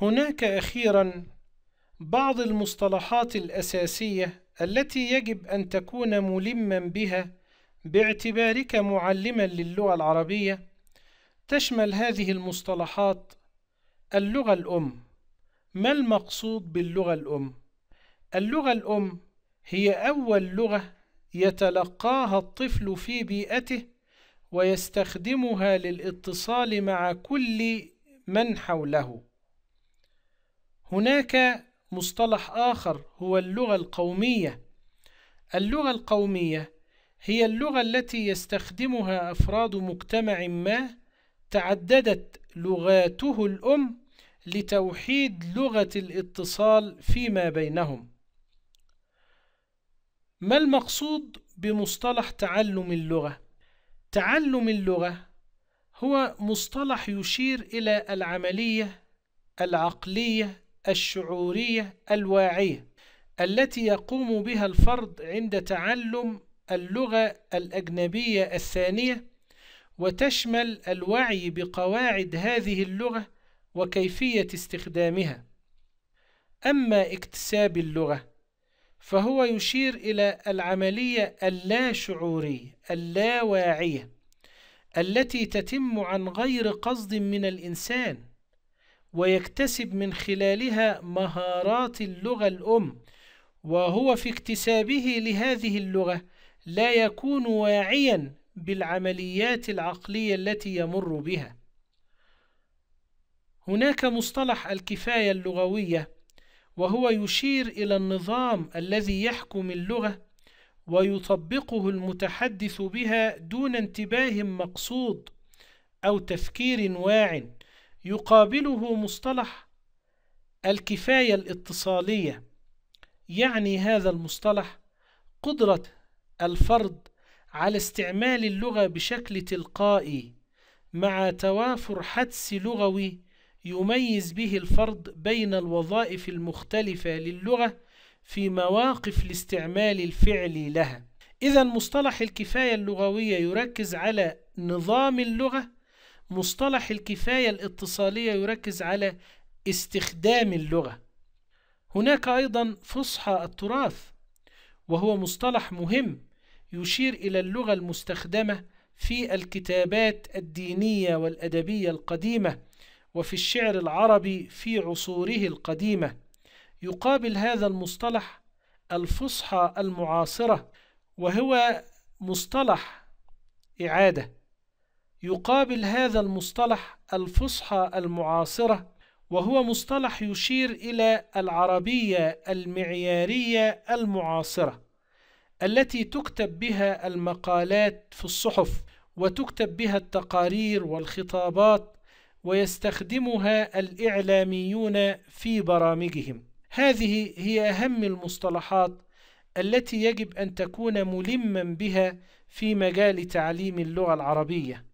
هناك أخيرا بعض المصطلحات الأساسية التي يجب أن تكون ملما بها باعتبارك معلما للغة العربية تشمل هذه المصطلحات اللغة الأم ما المقصود باللغة الأم؟ اللغة الأم هي أول لغة يتلقاها الطفل في بيئته ويستخدمها للاتصال مع كل من حوله هناك مصطلح آخر هو اللغة القومية اللغة القومية هي اللغة التي يستخدمها أفراد مجتمع ما تعددت لغاته الأم لتوحيد لغة الاتصال فيما بينهم ما المقصود بمصطلح تعلم اللغة؟ تعلم اللغة هو مصطلح يشير إلى العملية العقلية الشعورية الواعية التي يقوم بها الفرد عند تعلم اللغة الأجنبية الثانية وتشمل الوعي بقواعد هذه اللغة وكيفية استخدامها أما اكتساب اللغة فهو يشير إلى العملية اللاشعورية اللاواعية التي تتم عن غير قصد من الإنسان ويكتسب من خلالها مهارات اللغة الأم وهو في اكتسابه لهذه اللغة لا يكون واعيا بالعمليات العقلية التي يمر بها هناك مصطلح الكفاية اللغوية وهو يشير إلى النظام الذي يحكم اللغة ويطبقه المتحدث بها دون انتباه مقصود أو تفكير واعٍ يقابله مصطلح الكفاية الاتصالية يعني هذا المصطلح قدرة الفرد على استعمال اللغة بشكل تلقائي مع توافر حدس لغوي يميز به الفرد بين الوظائف المختلفة للغة في مواقف الاستعمال الفعلي لها إذا مصطلح الكفاية اللغوية يركز على نظام اللغة مصطلح الكفاية الاتصالية يركز على استخدام اللغة هناك أيضا فصحى التراث وهو مصطلح مهم يشير إلى اللغة المستخدمة في الكتابات الدينية والأدبية القديمة وفي الشعر العربي في عصوره القديمة يقابل هذا المصطلح الفصحى المعاصرة وهو مصطلح إعادة يقابل هذا المصطلح الفصحى المعاصرة وهو مصطلح يشير إلى العربية المعيارية المعاصرة التي تكتب بها المقالات في الصحف وتكتب بها التقارير والخطابات ويستخدمها الإعلاميون في برامجهم هذه هي أهم المصطلحات التي يجب أن تكون ملما بها في مجال تعليم اللغة العربية